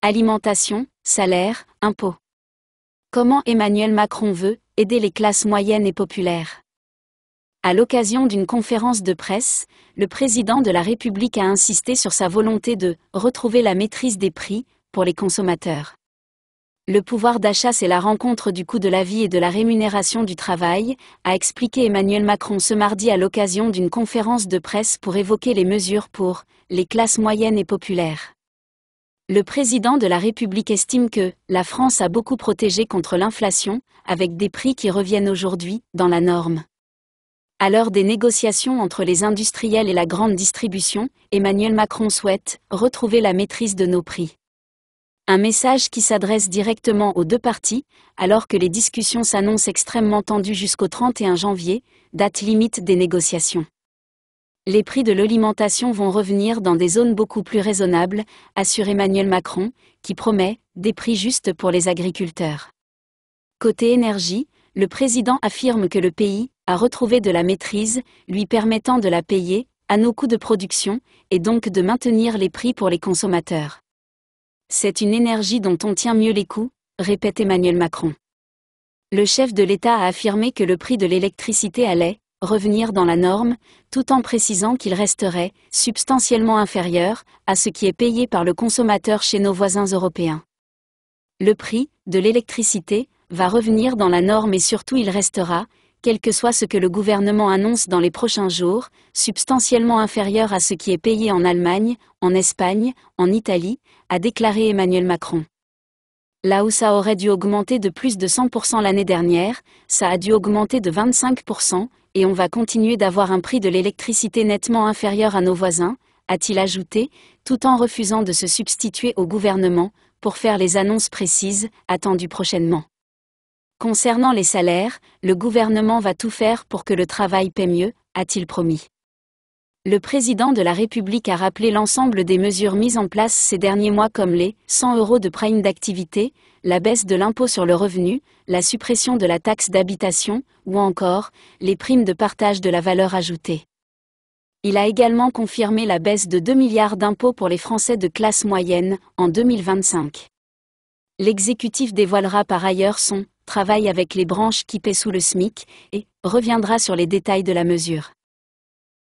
Alimentation, salaire, impôts. Comment Emmanuel Macron veut aider les classes moyennes et populaires. À l'occasion d'une conférence de presse, le président de la République a insisté sur sa volonté de retrouver la maîtrise des prix pour les consommateurs. Le pouvoir d'achat, c'est la rencontre du coût de la vie et de la rémunération du travail, a expliqué Emmanuel Macron ce mardi à l'occasion d'une conférence de presse pour évoquer les mesures pour les classes moyennes et populaires. Le président de la République estime que la France a beaucoup protégé contre l'inflation, avec des prix qui reviennent aujourd'hui dans la norme. À l'heure des négociations entre les industriels et la grande distribution, Emmanuel Macron souhaite retrouver la maîtrise de nos prix. Un message qui s'adresse directement aux deux parties, alors que les discussions s'annoncent extrêmement tendues jusqu'au 31 janvier, date limite des négociations les prix de l'alimentation vont revenir dans des zones beaucoup plus raisonnables, assure Emmanuel Macron, qui promet des prix justes pour les agriculteurs. Côté énergie, le président affirme que le pays a retrouvé de la maîtrise, lui permettant de la payer à nos coûts de production et donc de maintenir les prix pour les consommateurs. C'est une énergie dont on tient mieux les coûts, répète Emmanuel Macron. Le chef de l'État a affirmé que le prix de l'électricité allait revenir dans la norme, tout en précisant qu'il resterait substantiellement inférieur à ce qui est payé par le consommateur chez nos voisins européens. Le prix de l'électricité va revenir dans la norme et surtout il restera, quel que soit ce que le gouvernement annonce dans les prochains jours, substantiellement inférieur à ce qui est payé en Allemagne, en Espagne, en Italie, a déclaré Emmanuel Macron. Là où ça aurait dû augmenter de plus de 100% l'année dernière, ça a dû augmenter de 25%, et on va continuer d'avoir un prix de l'électricité nettement inférieur à nos voisins, a-t-il ajouté, tout en refusant de se substituer au gouvernement, pour faire les annonces précises, attendues prochainement. Concernant les salaires, le gouvernement va tout faire pour que le travail paie mieux, a-t-il promis le président de la République a rappelé l'ensemble des mesures mises en place ces derniers mois comme les 100 euros de prime d'activité, la baisse de l'impôt sur le revenu, la suppression de la taxe d'habitation, ou encore les primes de partage de la valeur ajoutée. Il a également confirmé la baisse de 2 milliards d'impôts pour les Français de classe moyenne en 2025. L'exécutif dévoilera par ailleurs son travail avec les branches qui paient sous le SMIC et reviendra sur les détails de la mesure.